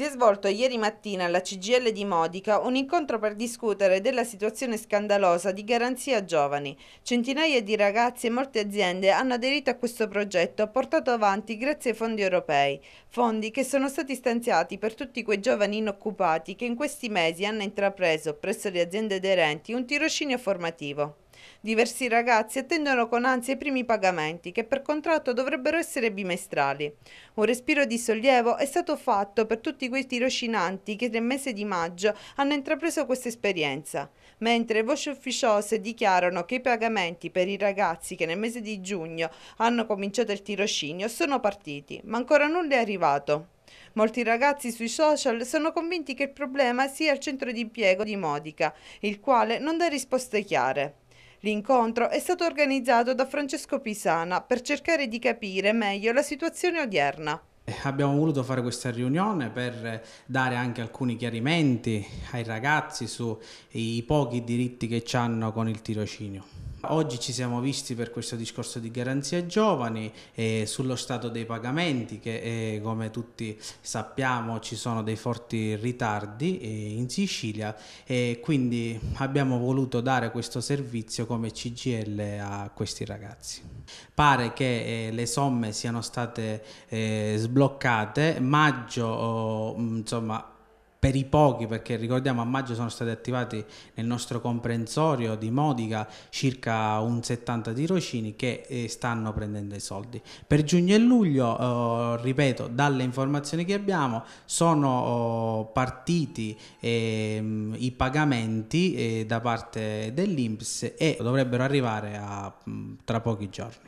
Si è svolto ieri mattina alla CGL di Modica un incontro per discutere della situazione scandalosa di Garanzia Giovani. Centinaia di ragazzi e molte aziende hanno aderito a questo progetto portato avanti grazie ai fondi europei, fondi che sono stati stanziati per tutti quei giovani inoccupati che in questi mesi hanno intrapreso presso le aziende aderenti un tirocinio formativo. Diversi ragazzi attendono con ansia i primi pagamenti, che per contratto dovrebbero essere bimestrali. Un respiro di sollievo è stato fatto per tutti quei tirocinanti che nel mese di maggio hanno intrapreso questa esperienza, mentre voci ufficiose dichiarano che i pagamenti per i ragazzi che nel mese di giugno hanno cominciato il tirocinio sono partiti, ma ancora nulla è arrivato. Molti ragazzi sui social sono convinti che il problema sia al centro di impiego di Modica, il quale non dà risposte chiare. L'incontro è stato organizzato da Francesco Pisana per cercare di capire meglio la situazione odierna. Abbiamo voluto fare questa riunione per dare anche alcuni chiarimenti ai ragazzi sui pochi diritti che ci hanno con il tirocinio. Oggi ci siamo visti per questo discorso di garanzia giovani e sullo stato dei pagamenti che eh, come tutti sappiamo ci sono dei forti ritardi eh, in Sicilia e quindi abbiamo voluto dare questo servizio come CGL a questi ragazzi. Pare che eh, le somme siano state sbloccate bloccate, maggio oh, mm, insomma per i pochi, perché ricordiamo a maggio sono stati attivati nel nostro comprensorio di Modica circa un 70 tirocini che eh, stanno prendendo i soldi. Per giugno e luglio, oh, ripeto, dalle informazioni che abbiamo, sono oh, partiti ehm, i pagamenti eh, da parte dell'Inps e dovrebbero arrivare a, mm, tra pochi giorni.